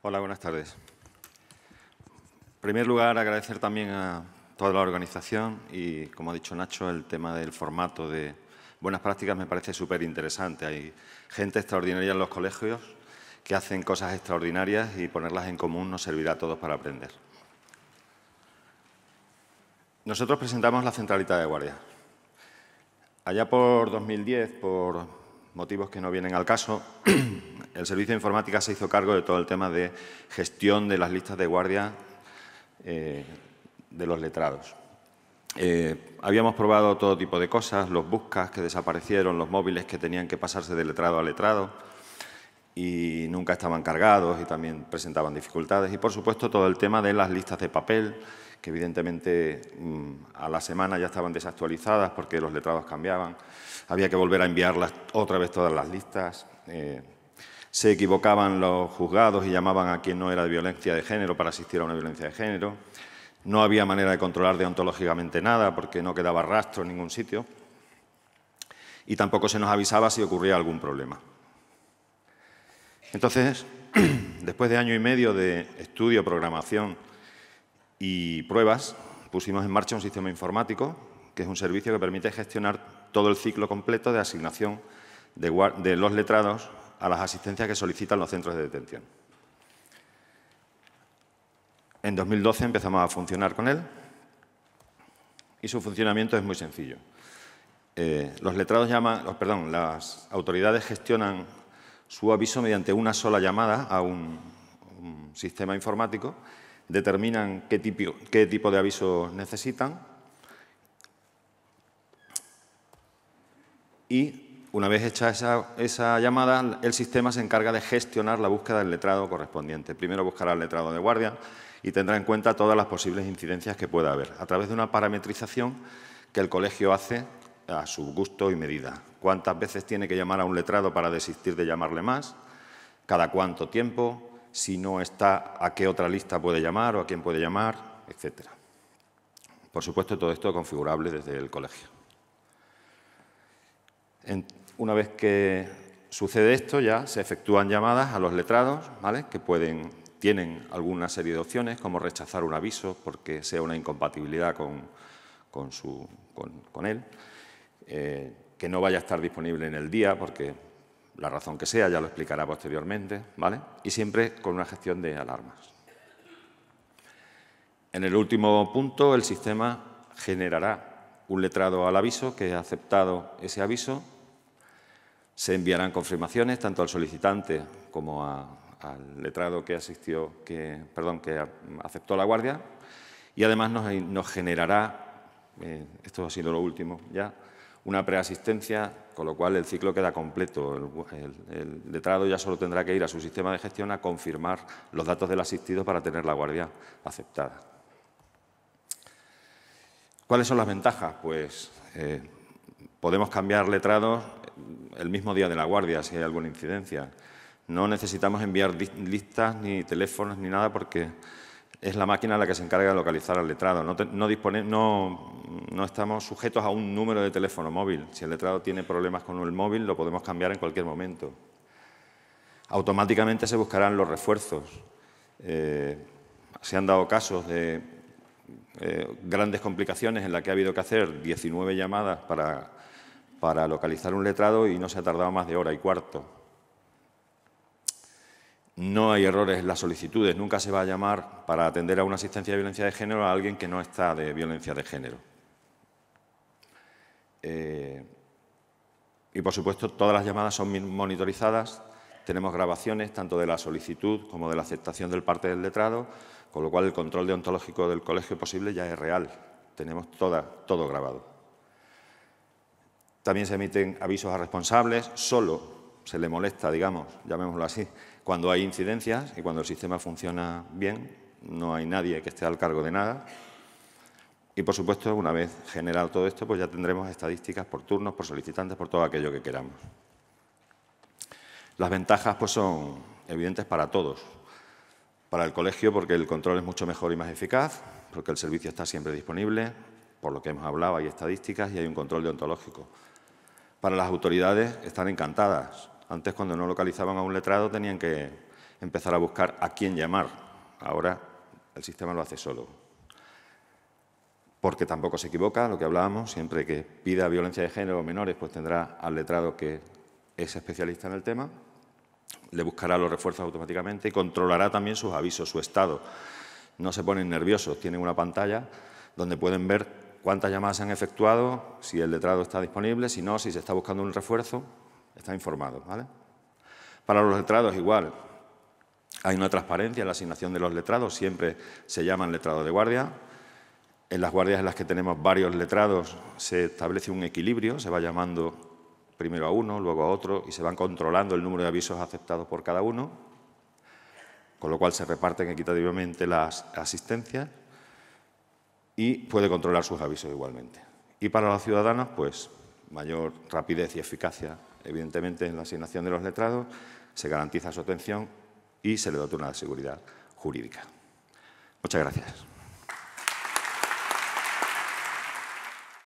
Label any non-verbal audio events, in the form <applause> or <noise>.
Hola, buenas tardes. En primer lugar, agradecer también a toda la organización y, como ha dicho Nacho, el tema del formato de buenas prácticas me parece súper interesante. Hay gente extraordinaria en los colegios que hacen cosas extraordinarias y ponerlas en común nos servirá a todos para aprender. Nosotros presentamos la centralita de guardia. Allá por 2010, por motivos que no vienen al caso, <clears throat> el Servicio de Informática se hizo cargo de todo el tema de gestión de las listas de guardia eh, de los letrados. Eh, habíamos probado todo tipo de cosas, los buscas que desaparecieron, los móviles que tenían que pasarse de letrado a letrado y nunca estaban cargados y también presentaban dificultades. Y por supuesto todo el tema de las listas de papel, que evidentemente mm, a la semana ya estaban desactualizadas porque los letrados cambiaban. Había que volver a enviarlas otra vez todas las listas. Eh, se equivocaban los juzgados y llamaban a quien no era de violencia de género para asistir a una violencia de género. No había manera de controlar deontológicamente nada porque no quedaba rastro en ningún sitio. Y tampoco se nos avisaba si ocurría algún problema. Entonces, <clears throat> después de año y medio de estudio, programación y pruebas, pusimos en marcha un sistema informático, que es un servicio que permite gestionar todo el ciclo completo de asignación de, los letrados a las asistencias que solicitan los centros de detención. En 2012 empezamos a funcionar con él y su funcionamiento es muy sencillo. Eh, los letrados llaman, perdón, las autoridades gestionan su aviso mediante una sola llamada a un, sistema informático, determinan qué tipo, qué tipo de aviso necesitan y una vez hecha esa, llamada, el sistema se encarga de gestionar la búsqueda del letrado correspondiente. Primero buscará al letrado de guardia y tendrá en cuenta todas las posibles incidencias que pueda haber, a través de una parametrización que el colegio hace a su gusto y medida. ¿Cuántas veces tiene que llamar a un letrado para desistir de llamarle más? ¿Cada cuánto tiempo? Si no está, ¿a qué otra lista puede llamar o a quién puede llamar? Etcétera. Por supuesto, todo esto es configurable desde el colegio una vez que sucede esto, ya se efectúan llamadas a los letrados, que pueden, tienen alguna serie de opciones, como rechazar un aviso porque sea una incompatibilidad con, él, eh, que no vaya a estar disponible en el día porque la razón que sea ya lo explicará posteriormente, y siempre con una gestión de alarmas. En el último punto, el sistema generará un letrado al aviso que ha aceptado ese aviso se enviarán confirmaciones tanto al solicitante como al letrado que asistió, que, perdón, que aceptó la guardia y además nos, generará, eh, esto ha sido lo último ya, una preasistencia, con lo cual el ciclo queda completo. El, letrado ya solo tendrá que ir a su sistema de gestión a confirmar los datos del asistido para tener la guardia aceptada. ¿Cuáles son las ventajas? Pues eh, podemos cambiar letrados el mismo día de la guardia si hay alguna incidencia. No necesitamos enviar listas ni teléfonos ni nada porque es la máquina la que se encarga de localizar al letrado. No, no, estamos sujetos a un número de teléfono móvil. Si el letrado tiene problemas con el móvil, lo podemos cambiar en cualquier momento. Automáticamente se buscarán los refuerzos. Eh, se han dado casos de eh, grandes complicaciones en las que ha habido que hacer 19 llamadas para para localizar un letrado y no se ha tardado más de hora y cuarto. No hay errores en las solicitudes, nunca se va a llamar para atender a una asistencia de violencia de género a alguien que no está de violencia de género. Eh, y por supuesto, todas las llamadas son monitorizadas, tenemos grabaciones tanto de la solicitud como de la aceptación del parte del letrado, con lo cual el control deontológico del colegio posible ya es real, tenemos todo grabado. También se emiten avisos a responsables, solo se le molesta, digamos, llamémoslo así, cuando hay incidencias y cuando el sistema funciona bien, no hay nadie que esté al cargo de nada. Y, por supuesto, una vez generado todo esto, pues ya tendremos estadísticas por turnos, por solicitantes, por todo aquello que queramos. Las ventajas pues, son evidentes para todos. Para el colegio, porque el control es mucho mejor y más eficaz, porque el servicio está siempre disponible, por lo que hemos hablado hay estadísticas y hay un control deontológico. Para las autoridades están encantadas. Antes, cuando no localizaban a un letrado, tenían que empezar a buscar a quién llamar. Ahora el sistema lo hace solo. Porque tampoco se equivoca, lo que hablábamos, siempre que pida violencia de género o menores, pues tendrá al letrado que es especialista en el tema, le buscará los refuerzos automáticamente y controlará también sus avisos, su estado. No se ponen nerviosos, tienen una pantalla donde pueden ver cuántas llamadas se han efectuado, si el letrado está disponible, si no, si se está buscando un refuerzo, está informado. ¿vale? Para los letrados igual, hay una transparencia en la asignación de los letrados, siempre se llaman letrados de guardia. En las guardias en las que tenemos varios letrados se establece un equilibrio, se va llamando primero a uno, luego a otro y se van controlando el número de avisos aceptados por cada uno, con lo cual se reparten equitativamente las asistencias y puede controlar sus avisos igualmente. Y para los ciudadanos, pues mayor rapidez y eficacia, evidentemente, en la asignación de los letrados, se garantiza su atención y se le da una seguridad jurídica. Muchas gracias.